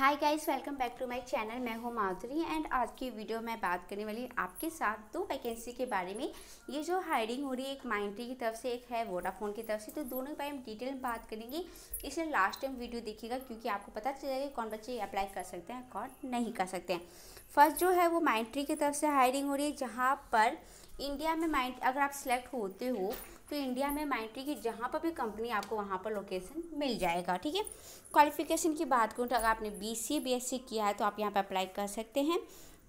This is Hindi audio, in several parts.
hi guys welcome back to my channel मैं हूं माधुरी एंड आज की वीडियो में बात करने वाली आपके साथ दो वैकेंसी के बारे में ये जो हायरिंग हो रही है एक माइंट्री की तरफ से एक है वोडाफोन की तरफ से तो दोनों के बारे में डिटेल में बात करेंगे इसलिए लास्ट टाइम वीडियो देखिएगा क्योंकि आपको पता चल जाएगा कौन बच्चे अप्लाई कर सकते हैं कौन नहीं कर सकते हैं फर्स्ट जो है वो माइंट्री की तरफ से हायरिंग हो रही है जहाँ पर इंडिया में माइंड अगर आप सिलेक्ट होते हो तो इंडिया में माइट्री की जहाँ पर भी कंपनी आपको वहाँ पर लोकेशन मिल जाएगा ठीक है क्वालिफिकेशन की बात करूँ तो अगर आपने B C B S C किया है तो आप यहाँ पर अप्लाई कर सकते हैं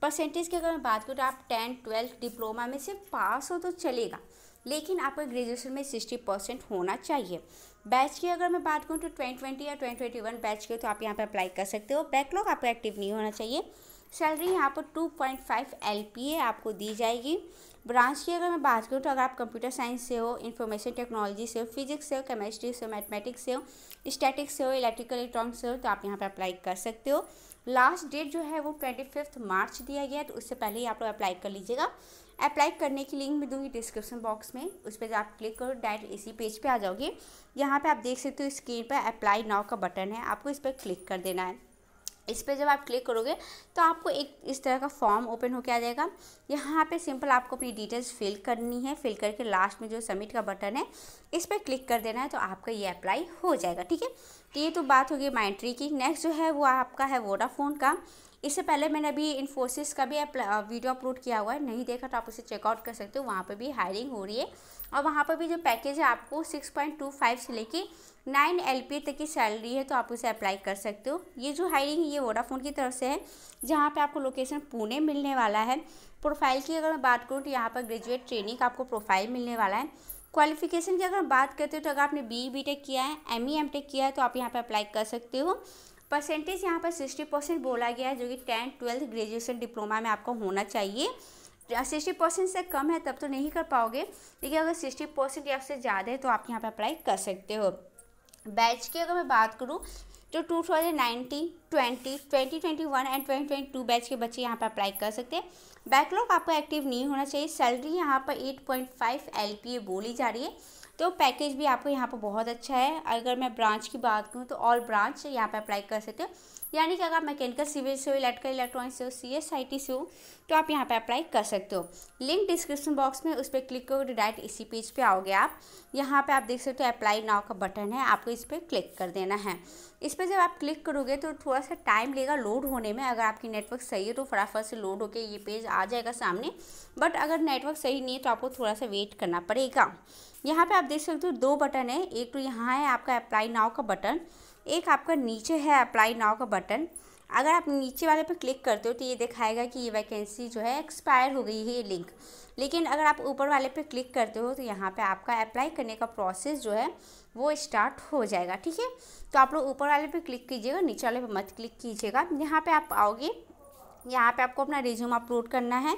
परसेंटेज की अगर मैं बात करूँ तो आप टेंथ ट्वेल्थ डिप्लोमा में से पास हो तो चलेगा लेकिन आपका ग्रेजुएशन में सिक्सटी परसेंट होना चाहिए बैच की अगर मैं बात करूँ तो ट्वेंटी ट्वेंटी या ट्वेंटी ट्वेंटी वन बैच के तो आप यहाँ पर अप्लाई कर सकते हो बैकलॉग आपका एक्टिव नहीं होना चाहिए सैलरी यहाँ पर 2.5 ए आपको दी जाएगी ब्रांच की अगर मैं बात करूँ तो अगर आप कंप्यूटर साइंस से हो इंफॉर्मेशन टेक्नोलॉजी से हो फिजिक्स से हो केमिस्ट्री से हो मैथमेटिक्स से हो स्टैटिक्स से हो इलेक्ट्रिकल इलेक्ट्रॉनिक्स से हो तो आप यहाँ पर अप्लाई कर सकते हो लास्ट डेट जो है वो ट्वेंटी फिफ्थ मार्च दिया गया है तो उससे पहले ही आप लोग अप्लाई कर लीजिएगा अप्लाई करने की लिंक मैं दूंगी डिस्क्रिप्शन बॉक्स में उस पर आप क्लिक करो डायरेक्ट इसी पेज पे आ जाओगे यहाँ पे आप देख सकते हो स्क्रीन पर अप्लाई नाव का बटन है आपको इस पर क्लिक कर देना है इस पर जब आप क्लिक करोगे तो आपको एक इस तरह का फॉर्म ओपन होकर आ जाएगा यहाँ पे सिंपल आपको अपनी डिटेल्स फिल करनी है फिल करके लास्ट में जो सबमिट का बटन है इस पर क्लिक कर देना है तो आपका ये अप्लाई हो जाएगा ठीक है तो ये तो बात होगी माइंट्री की नेक्स्ट जो है वो आपका है वोडाफोन का इससे पहले मैंने अभी इन्फोसिस का भी वीडियो अपलोड किया हुआ है नहीं देखा तो आप उसे चेकआउट कर सकते हो वहाँ पर भी हायरिंग हो रही है और वहाँ पर भी जो पैकेज है आपको सिक्स पॉइंट टू फाइव से लेके नाइन एल पी तक की सैलरी है तो आप उसे अप्लाई कर सकते हो ये जो हायरिंग है ये वोडाफोन की तरफ से है जहाँ पे आपको लोकेशन पुणे मिलने वाला है प्रोफाइल की अगर मैं बात करूँ तो यहाँ पर ग्रेजुएट ट्रेनिंग का आपको प्रोफाइल मिलने वाला है क्वालिफिकेशन की अगर बात करते हो तो अगर आपने बी बी टेक किया है एम ई एम टेक किया है तो आप यहाँ पर अप्लाई कर सकते हो परसेंटेज यहाँ पर सिक्सटी परसेंट बोला गया है जो कि टेंथ ट्वेल्थ ग्रेजुएशन डिप्लोमा में आपको होना चाहिए सिक्सटी परसेंट से कम है तब तो नहीं कर पाओगे लेकिन अगर सिक्सटी परसेंट या उससे ज़्यादा है तो आप यहाँ पर अप्लाई कर सकते हो बैच की अगर मैं बात करूँ तो two thousand nineteen twenty twenty twenty one and twenty twenty two batch के बच्चे यहाँ पर अप्लाई कर सकते हैं बैकलॉग आपका एक्टिव नहीं होना चाहिए सैलरी यहाँ पर eight point five L P A बोली जा रही है तो पैकेज भी आपको यहाँ पर बहुत अच्छा है अगर मैं ब्रांच की बात करूँ तो ऑल ब्रांच यहाँ पर अप्लाई कर सकते हो यानी कि अगर आप मैकेनिकल सिविल से हो इलेक्ट्रिकल इलेक्ट्रॉनिक्स से हो सी एस आई टी से हो तो आप यहाँ पर अप्लाई कर सकते हो लिंक डिस्क्रिप्शन बॉक्स में उस पर क्लिक करो डायरेक्ट इसी पेज पे आओगे आप यहाँ पे आप देख सकते हो अप्लाई नाव का बटन है आपको इस पर क्लिक कर देना है इस पर जब आप क्लिक करोगे तो थोड़ा सा टाइम लेगा लोड होने में अगर आपकी नेटवर्क सही है तो फटाफट से लोड होकर ये पेज आ जाएगा सामने बट अगर नेटवर्क सही नहीं है तो आपको थोड़ा सा वेट करना पड़ेगा यहाँ पे आप देख सकते हो दो बटन है एक तो यहाँ है आपका अप्लाई नाव का बटन एक आपका नीचे है अप्लाई नाव का बटन अगर आप नीचे वाले पर क्लिक करते हो तो ये दिखाएगा कि ये वैकेंसी जो है एक्सपायर हो गई है ये लिंक लेकिन अगर आप ऊपर वाले पर क्लिक करते हो तो यहाँ पे आपका अप्लाई करने का प्रोसेस जो है वो स्टार्ट हो जाएगा ठीक है तो आप लोग ऊपर वाले पर क्लिक कीजिएगा नीचे वाले पर मत क्लिक कीजिएगा यहाँ पर आप आओगे यहाँ पे आपको अपना रिज्यूम अपलोड करना है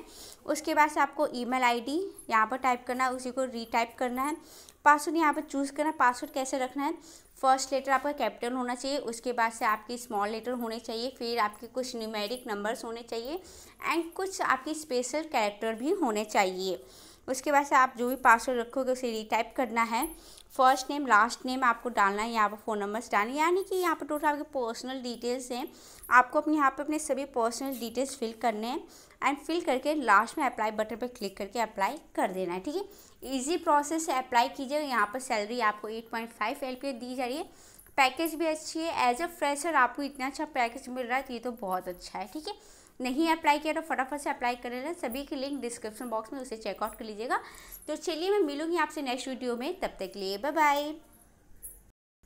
उसके बाद से आपको ईमेल आईडी यहाँ पर टाइप करना है उसी को रीटाइप करना है पासवर्ड यहाँ पर चूज़ करना है पासवर्ड कैसे रखना है फर्स्ट लेटर आपका कैपिटल होना चाहिए उसके बाद से आपकी स्मॉल लेटर होने चाहिए फिर आपके कुछ न्यूमेरिक नंबर्स होने चाहिए एंड कुछ आपकी स्पेशल कैरेक्टर भी होने चाहिए उसके बाद से आप जो भी पासवर्ड रखोगे उसे रीटाइप करना है फर्स्ट नेम लास्ट नेम आपको डालना है यहाँ पर फ़ोन नंबर्स डालना यानी कि यहाँ पर टोटल आपके पर्सनल डिटेल्स हैं आपको अपने यहाँ पर अपने सभी पर्सनल डिटेल्स फिल करने हैं एंड फिल करके लास्ट में अप्लाई बटन पर क्लिक करके अप्लाई कर देना है ठीक है ईजी प्रोसेस से अप्लाई कीजिए यहाँ पर सैलरी आपको एट पॉइंट फाइव एल दी जा रही है पैकेज भी अच्छी है एज अ फ्रेशर आपको इतना अच्छा पैकेज मिल रहा है तो ये तो बहुत अच्छा है ठीक है नहीं अप्लाई किया तो फटाफट से अप्लाई कर लेना सभी की लिंक डिस्क्रिप्शन बॉक्स में उसे चेकआउट कर लीजिएगा तो चलिए मैं मिलूंगी आपसे नेक्स्ट वीडियो में तब तक लिए बाय बाय